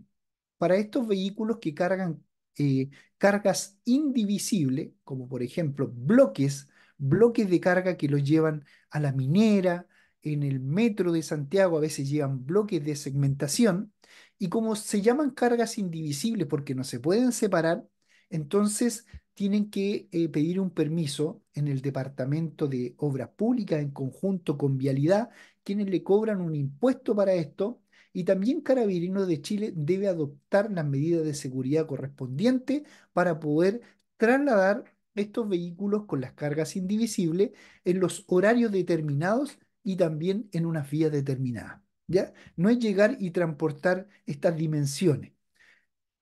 A: Para estos vehículos que cargan eh, cargas indivisibles, como por ejemplo bloques, bloques de carga que los llevan a la minera, en el metro de Santiago a veces llevan bloques de segmentación, y como se llaman cargas indivisibles porque no se pueden separar, entonces tienen que eh, pedir un permiso en el Departamento de Obras Públicas en conjunto con Vialidad, quienes le cobran un impuesto para esto, y también Carabineros de Chile debe adoptar las medidas de seguridad correspondientes para poder trasladar estos vehículos con las cargas indivisibles en los horarios determinados y también en unas vías determinadas. ¿ya? No es llegar y transportar estas dimensiones.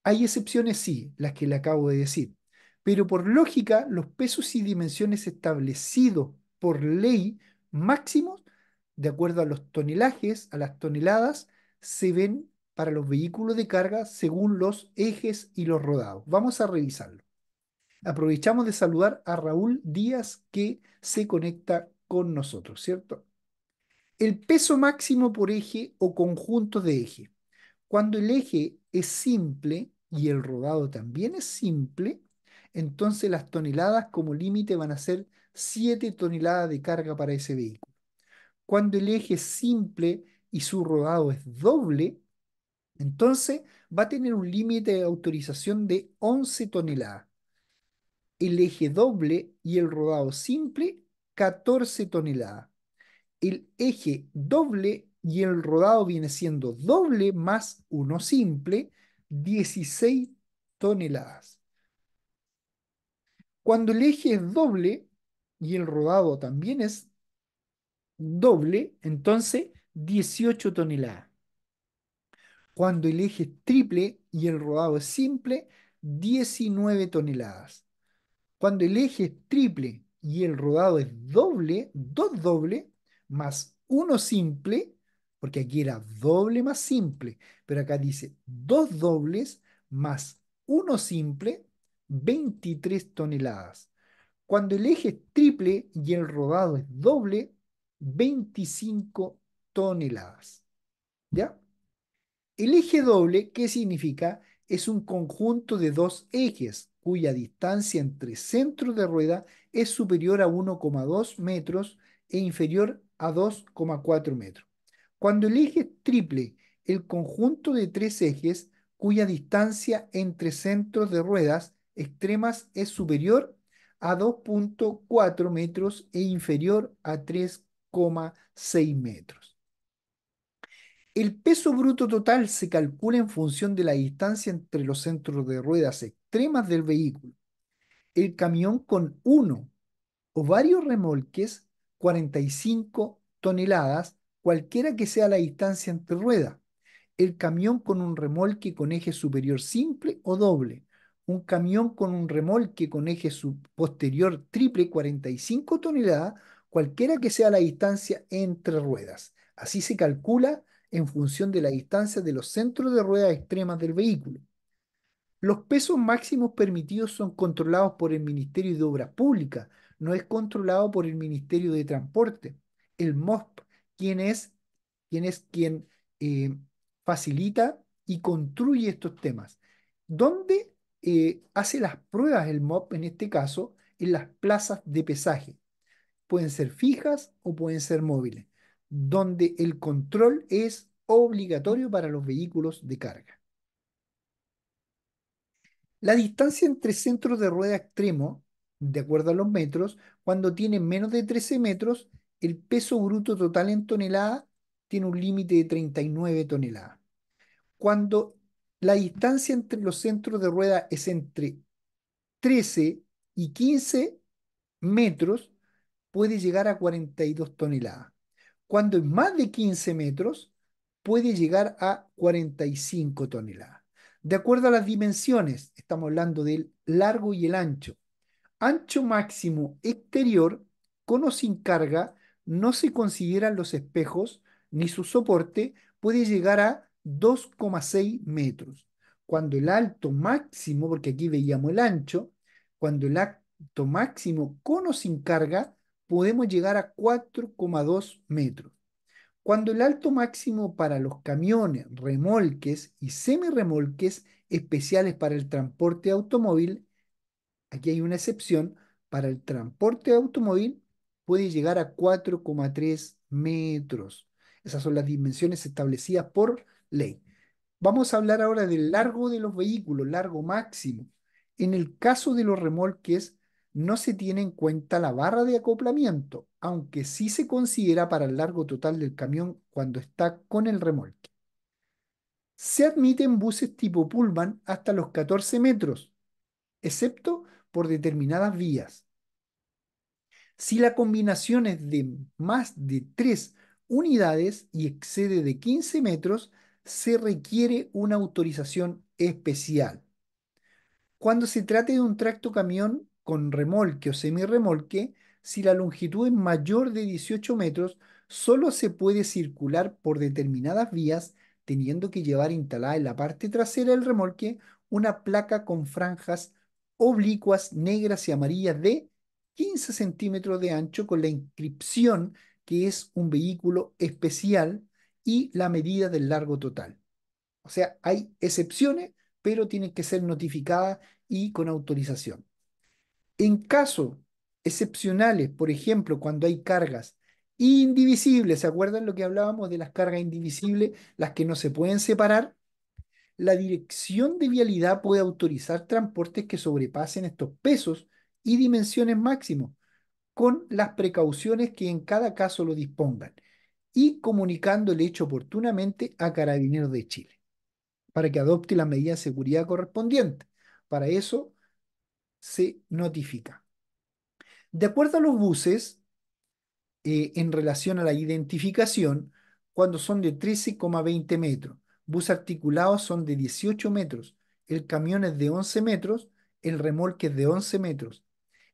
A: Hay excepciones, sí, las que le acabo de decir, pero por lógica, los pesos y dimensiones establecidos por ley máximos, de acuerdo a los tonelajes, a las toneladas, se ven para los vehículos de carga según los ejes y los rodados. Vamos a revisarlo. Aprovechamos de saludar a Raúl Díaz que se conecta con nosotros, ¿cierto? El peso máximo por eje o conjunto de eje. Cuando el eje es simple y el rodado también es simple, entonces las toneladas como límite van a ser 7 toneladas de carga para ese vehículo. Cuando el eje es simple y su rodado es doble, entonces va a tener un límite de autorización de 11 toneladas. El eje doble y el rodado simple, 14 toneladas el eje doble y el rodado viene siendo doble más uno simple, 16 toneladas. Cuando el eje es doble y el rodado también es doble, entonces 18 toneladas. Cuando el eje es triple y el rodado es simple, 19 toneladas. Cuando el eje es triple y el rodado es doble, dos doble, más uno simple, porque aquí era doble más simple, pero acá dice dos dobles más uno simple, 23 toneladas. Cuando el eje es triple y el rodado es doble, 25 toneladas. ¿Ya? El eje doble, ¿qué significa? Es un conjunto de dos ejes cuya distancia entre centro de rueda es superior a 1,2 metros e inferior a 2,4 metros. Cuando el eje triple, el conjunto de tres ejes cuya distancia entre centros de ruedas extremas es superior a 2.4 metros e inferior a 3,6 metros. El peso bruto total se calcula en función de la distancia entre los centros de ruedas extremas del vehículo. El camión con uno o varios remolques 45 toneladas, cualquiera que sea la distancia entre ruedas. El camión con un remolque con eje superior simple o doble. Un camión con un remolque con eje posterior triple 45 toneladas, cualquiera que sea la distancia entre ruedas. Así se calcula en función de la distancia de los centros de ruedas extremas del vehículo. Los pesos máximos permitidos son controlados por el Ministerio de Obras Públicas, no es controlado por el Ministerio de Transporte. El MOSP, quien es quien, es eh, facilita y construye estos temas. ¿Dónde eh, hace las pruebas el MOP en este caso? En las plazas de pesaje. Pueden ser fijas o pueden ser móviles, donde el control es obligatorio para los vehículos de carga. La distancia entre centros de rueda extremo de acuerdo a los metros, cuando tiene menos de 13 metros, el peso bruto total en tonelada tiene un límite de 39 toneladas. Cuando la distancia entre los centros de rueda es entre 13 y 15 metros, puede llegar a 42 toneladas. Cuando es más de 15 metros, puede llegar a 45 toneladas. De acuerdo a las dimensiones, estamos hablando del largo y el ancho ancho máximo exterior con o sin carga no se consideran los espejos ni su soporte puede llegar a 2,6 metros. Cuando el alto máximo, porque aquí veíamos el ancho, cuando el alto máximo con o sin carga podemos llegar a 4,2 metros. Cuando el alto máximo para los camiones, remolques y semirremolques especiales para el transporte automóvil aquí hay una excepción, para el transporte automóvil puede llegar a 4,3 metros. Esas son las dimensiones establecidas por ley. Vamos a hablar ahora del largo de los vehículos, largo máximo. En el caso de los remolques, no se tiene en cuenta la barra de acoplamiento, aunque sí se considera para el largo total del camión cuando está con el remolque. Se admiten buses tipo Pullman hasta los 14 metros, excepto por determinadas vías. Si la combinación es de más de tres unidades y excede de 15 metros, se requiere una autorización especial. Cuando se trate de un tracto camión con remolque o semirremolque, si la longitud es mayor de 18 metros, solo se puede circular por determinadas vías, teniendo que llevar instalada en la parte trasera del remolque una placa con franjas oblicuas negras y amarillas de 15 centímetros de ancho con la inscripción que es un vehículo especial y la medida del largo total. O sea, hay excepciones, pero tienen que ser notificadas y con autorización. En casos excepcionales, por ejemplo, cuando hay cargas indivisibles, ¿se acuerdan lo que hablábamos de las cargas indivisibles, las que no se pueden separar? la Dirección de Vialidad puede autorizar transportes que sobrepasen estos pesos y dimensiones máximos, con las precauciones que en cada caso lo dispongan y comunicando el hecho oportunamente a Carabineros de Chile para que adopte la medida de seguridad correspondiente, Para eso se notifica. De acuerdo a los buses, eh, en relación a la identificación, cuando son de 13,20 metros, Bus articulados son de 18 metros, el camión es de 11 metros, el remolque es de 11 metros.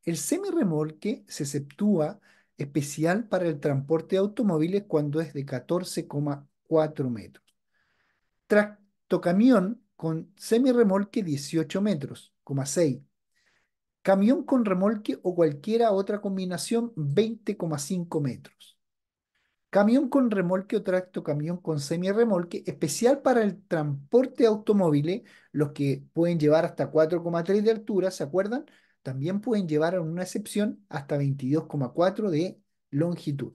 A: El semirremolque se exceptúa especial para el transporte de automóviles cuando es de 14,4 metros. Tractocamión con semirremolque 18 metros, Camión con remolque o cualquiera otra combinación 20,5 metros. Camión con remolque o tracto camión con semirremolque, especial para el transporte automóvil, los que pueden llevar hasta 4,3 de altura, ¿se acuerdan? También pueden llevar a una excepción hasta 22,4 de longitud.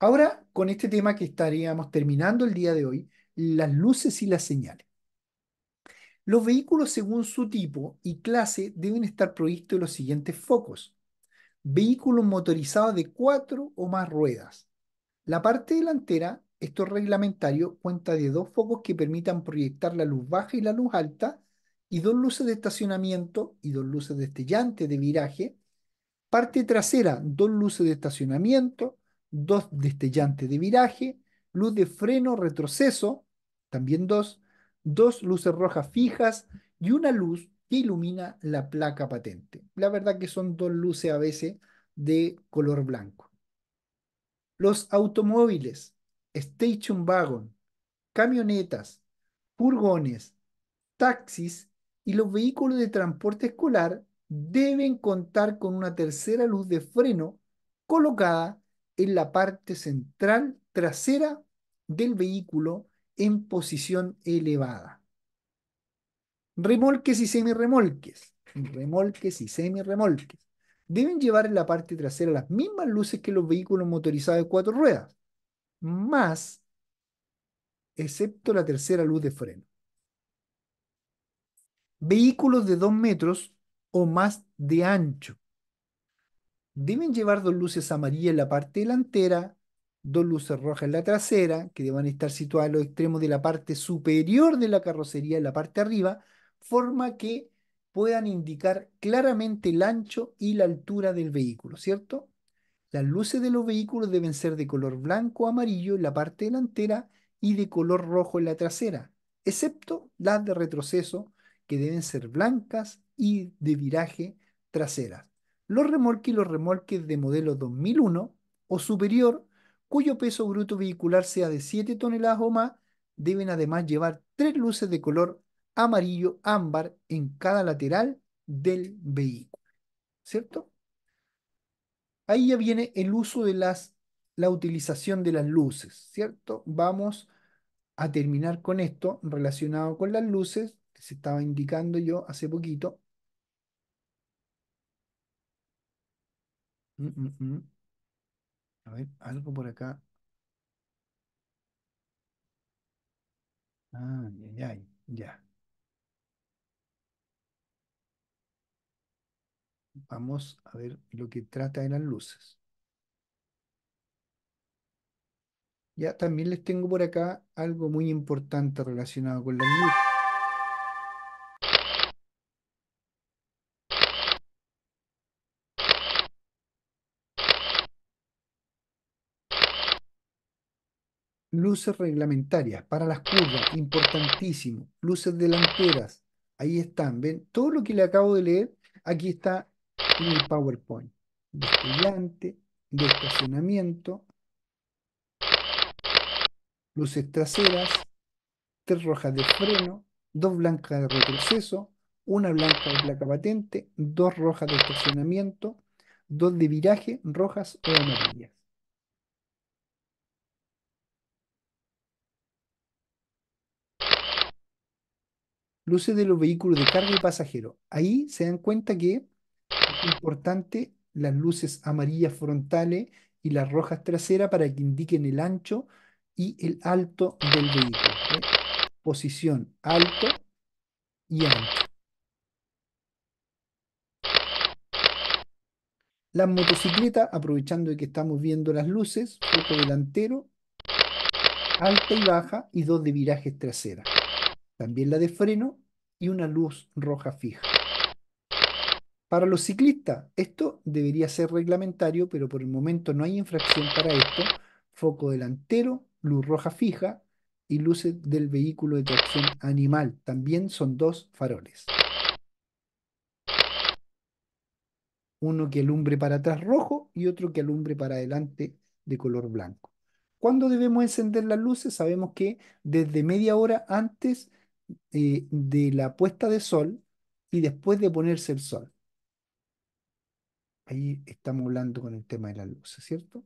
A: Ahora, con este tema que estaríamos terminando el día de hoy, las luces y las señales. Los vehículos según su tipo y clase deben estar provistos de los siguientes focos vehículos motorizados de cuatro o más ruedas. La parte delantera, esto es reglamentario, cuenta de dos focos que permitan proyectar la luz baja y la luz alta, y dos luces de estacionamiento y dos luces destellantes de viraje. Parte trasera, dos luces de estacionamiento, dos destellantes de viraje, luz de freno retroceso, también dos, dos luces rojas fijas y una luz que ilumina la placa patente. La verdad que son dos luces a veces de color blanco. Los automóviles, station wagon, camionetas, furgones, taxis y los vehículos de transporte escolar deben contar con una tercera luz de freno colocada en la parte central trasera del vehículo en posición elevada. Remolques y semirremolques. Remolques y semirremolques. Deben llevar en la parte trasera las mismas luces que los vehículos motorizados de cuatro ruedas, más, excepto la tercera luz de freno. Vehículos de 2 metros o más de ancho. Deben llevar dos luces amarillas en la parte delantera, dos luces rojas en la trasera, que deben estar situadas en los extremos de la parte superior de la carrocería, en la parte arriba, forma que puedan indicar claramente el ancho y la altura del vehículo, ¿cierto? Las luces de los vehículos deben ser de color blanco o amarillo en la parte delantera y de color rojo en la trasera, excepto las de retroceso, que deben ser blancas y de viraje traseras. Los remolques y los remolques de modelo 2001 o superior, cuyo peso bruto vehicular sea de 7 toneladas o más, deben además llevar tres luces de color amarillo ámbar en cada lateral del vehículo. ¿Cierto? Ahí ya viene el uso de las, la utilización de las luces, ¿cierto? Vamos a terminar con esto relacionado con las luces que se estaba indicando yo hace poquito. Mm, mm, mm. A ver, algo por acá. Ah, ya, ya, ya. vamos a ver lo que trata de las luces. Ya también les tengo por acá algo muy importante relacionado con las luces. luces reglamentarias para las curvas, importantísimo, luces delanteras, ahí están, ven, todo lo que le acabo de leer, aquí está PowerPoint de estudiante, de estacionamiento, luces traseras, tres rojas de freno, dos blancas de retroceso, una blanca de placa patente, dos rojas de estacionamiento, dos de viraje, rojas o amarillas. Luces de los vehículos de carga y pasajero. Ahí se dan cuenta que importante las luces amarillas frontales y las rojas traseras para que indiquen el ancho y el alto del vehículo. ¿eh? Posición alto y ancho. Las motocicletas, aprovechando de que estamos viendo las luces, foco delantero, alta y baja y dos de virajes traseras. También la de freno y una luz roja fija. Para los ciclistas, esto debería ser reglamentario, pero por el momento no hay infracción para esto. Foco delantero, luz roja fija y luces del vehículo de tracción animal. También son dos faroles. Uno que alumbre para atrás rojo y otro que alumbre para adelante de color blanco. ¿Cuándo debemos encender las luces? Sabemos que desde media hora antes eh, de la puesta de sol y después de ponerse el sol ahí estamos hablando con el tema de las luces, ¿cierto?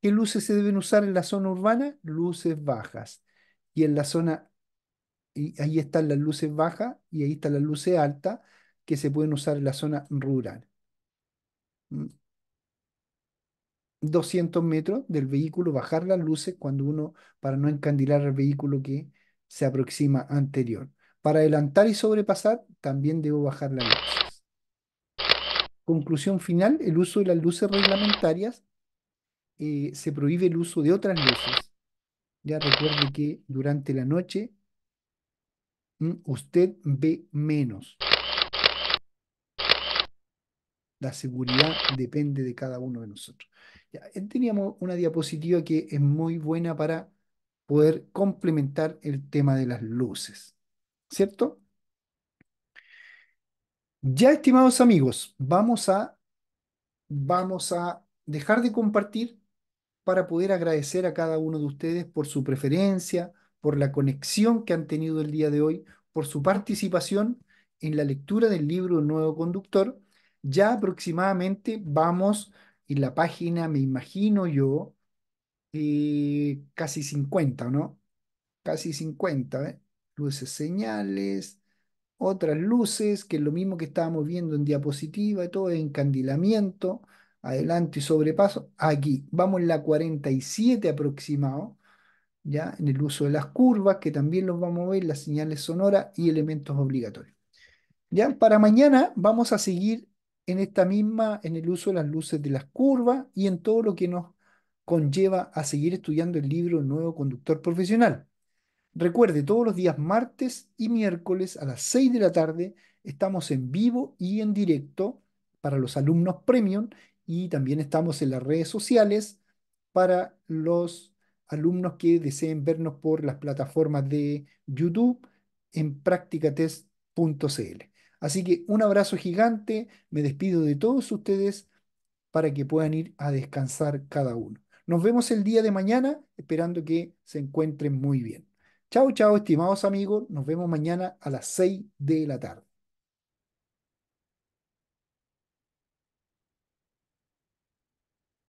A: ¿Qué luces se deben usar en la zona urbana? Luces bajas. Y en la zona, y ahí están las luces bajas y ahí están las luces altas que se pueden usar en la zona rural. 200 mm. metros del vehículo, bajar las luces cuando uno, para no encandilar el vehículo que se aproxima anterior. Para adelantar y sobrepasar, también debo bajar las luces. Conclusión final, el uso de las luces reglamentarias eh, se prohíbe el uso de otras luces. Ya recuerde que durante la noche mm, usted ve menos. La seguridad depende de cada uno de nosotros. Eh, teníamos una diapositiva que es muy buena para poder complementar el tema de las luces. ¿cierto? Ya, estimados amigos, vamos a, vamos a dejar de compartir para poder agradecer a cada uno de ustedes por su preferencia, por la conexión que han tenido el día de hoy, por su participación en la lectura del libro Nuevo Conductor. Ya aproximadamente vamos en la página, me imagino yo, eh, casi 50, ¿no? Casi 50, ¿eh? luces señales, otras luces, que es lo mismo que estábamos viendo en diapositiva todo, encandilamiento, adelante y sobrepaso. Aquí vamos en la 47 aproximado, ya en el uso de las curvas, que también los vamos a ver, las señales sonoras y elementos obligatorios. Ya para mañana vamos a seguir en esta misma, en el uso de las luces de las curvas y en todo lo que nos conlleva a seguir estudiando el libro Nuevo Conductor Profesional. Recuerde, todos los días martes y miércoles a las 6 de la tarde estamos en vivo y en directo para los alumnos premium y también estamos en las redes sociales para los alumnos que deseen vernos por las plataformas de YouTube en practicatest.cl. Así que un abrazo gigante, me despido de todos ustedes para que puedan ir a descansar cada uno. Nos vemos el día de mañana, esperando que se encuentren muy bien. Chau, chau, estimados amigos. Nos vemos mañana a las 6 de la tarde.